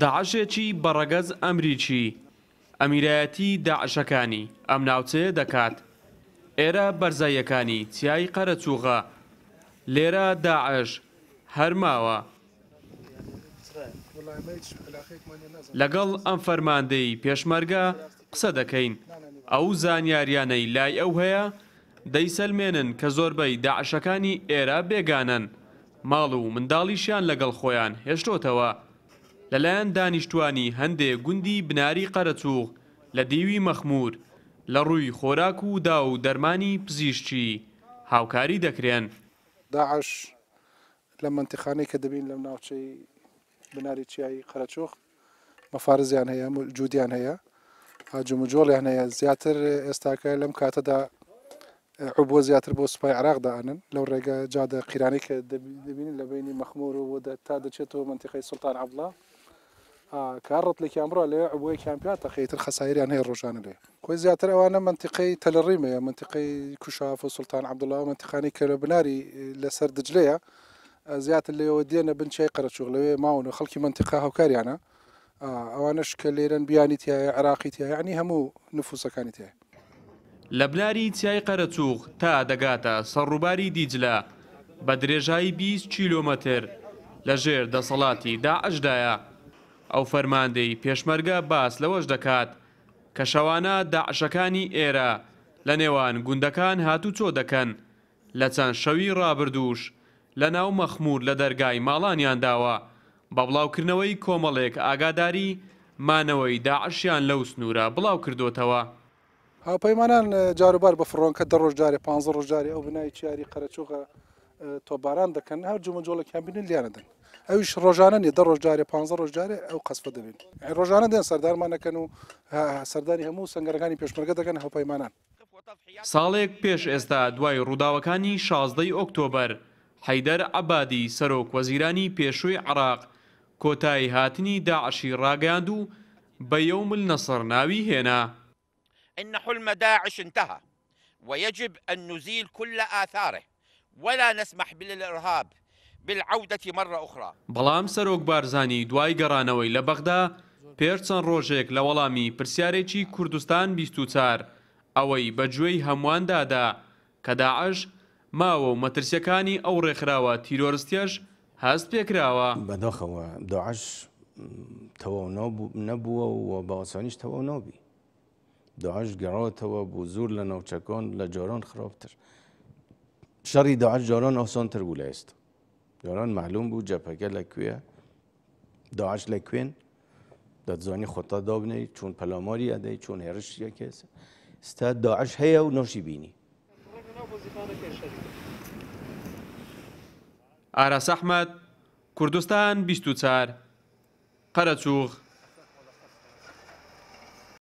داعشێکی بەڕەگەز ئەمریکی ئەمیرەتی داعشەکانی ئەم ناوچەیە دەکات ئێرە بەرزاییەکانی چیای قەرەچوغە لێرە داعش هەرماوە لەگەڵ ئەم فەرماندەی پێشمەرگە قسە دەکەین ئەو زانیاریانەی لای ئەو هەیە دەیسەلمێنن کە زۆربەی داعشەکانی ئێرە بێگانن ماڵ و منداڵیشیان لەگەڵ خۆیان هێشتۆتەوە لەلایەن دانیشتوانی هەندێک گوندی بناری قەرەچوغ لە دیوی مەخمور لە ڕووی خۆراک و دا و دەرمانی پزیشتی هاوکاری دەکرێن داعش لە منتیخانەی کە دەبین لەم ناوچەی بناری چیایی قەرەچۆخ مەفارزیان هەیە جودیان هەیە جمجۆڵیان هەیە زیاتر ئێستاکە لەم کاتەدا عبۆ زیاتر بۆ سوپای عراقداانن لەو ڕێگە جادە قیرانی کە دەبین لە بینی مەخمور و تا دەچێتەوە منتیخی سلتان عبڵە کارڕەت لە کامرا لێ ئەوەی کامپیاتە خیتر خەسایریان هەیە ڕۆژانە لێ کۆی زیاتر ئەوانە منتیقی تەلڕیمەیە منتیقی کوشافە سلتان عبدڵاو منتیخانی کە لە بناری لەسەر دجلەیە زیاتر لێەوە دێنە بنچای قەرچوغ لەوێ ماونە خەڵکی منتیقا هاوکاریانە ئەوانش کە لێرەن بیانی تایە عراقی تایە عنی هەموو نفوسەکانی تایە لە بناری چای قەرەچوغ تا دەگاتە سەرڕووباری دیجلە بە درێژایی 20 کیلۆمەتر لە ژێر دەسەڵاتی داعشدایە ئەو فەرماندەی پێشمەرگە باس لەوەش دەکات کە شەوانە داعشەکانی ئێرە لە نێوان گوندەکان هاتوو چۆ دەکەن لە چەند شەوی ڕابردوش لە ناو مەخمور لە دەرگای ماڵانیان داوە بە بڵاوکردنەوەی کۆمەڵێک ئاگاداری مانەوەی داعشیان لەو سنوورە بڵاو کردوتەوە. هاوپەیمانان جاروبار بە فڕۆنکە دە ڕۆژجارێ پ ڕۆژجاری ئەو بنای چیاری قەرچوغە تۆباران دەکەن هەر جومەجۆڵێکیان بینن لیانەدەن ئەوش ڕۆژانە نیە دە ڕۆژجارێ پ ڕۆژجارێ ئەو قسفە دەبین ڕۆژانە دێن سەردارمانەکەن و سەردانی هەموو سنگەرەکانی پێشمەرگە دەکەن هەپەیمانان ساڵێک پێش ئێستا دوای ڕووداوەکانی شازدەی ئۆکتۆبەر حەیدەر عبادی سەرۆک وەزیرانی پێشووی عراق کۆتایی هاتنی داعشی ڕاگەاند و بە یومل نەسەر ناوی هێنا إن حلم داعش انتهى ويجب أن نزيل كل آثاره ولا نسمح بالإرهاب بالعودة مرة أخرى بەڵام سەرۆک بارزانانی دوای گەڕانەوەی لە بەغدا پێرچەند ڕۆژێک لە وەڵامی پرسیارێکی کوردستان 24 ئەوەی بەگوێی هەمواندادا کە داعش ماوە و مەترسیەکانی ئەو ڕێکخراوە تیرۆرستیەش هەست پێکراوە بەداخەوە داعش تەواو نەبووە و باوەسانیش تەواو نابی داعش گەڕاتەوە بوو زور لە ناوچەکان لە جۆران خراپتر. شر داعش جاران آسان بوله است جاران معلوم بود جپکه لکویه داعش لکوین دادزانی خطا داب نی چون پلاماری اده چون هرش یا کس است داعش هیا و ناشی بینی آراس احمد کردستان 24 قرچوغ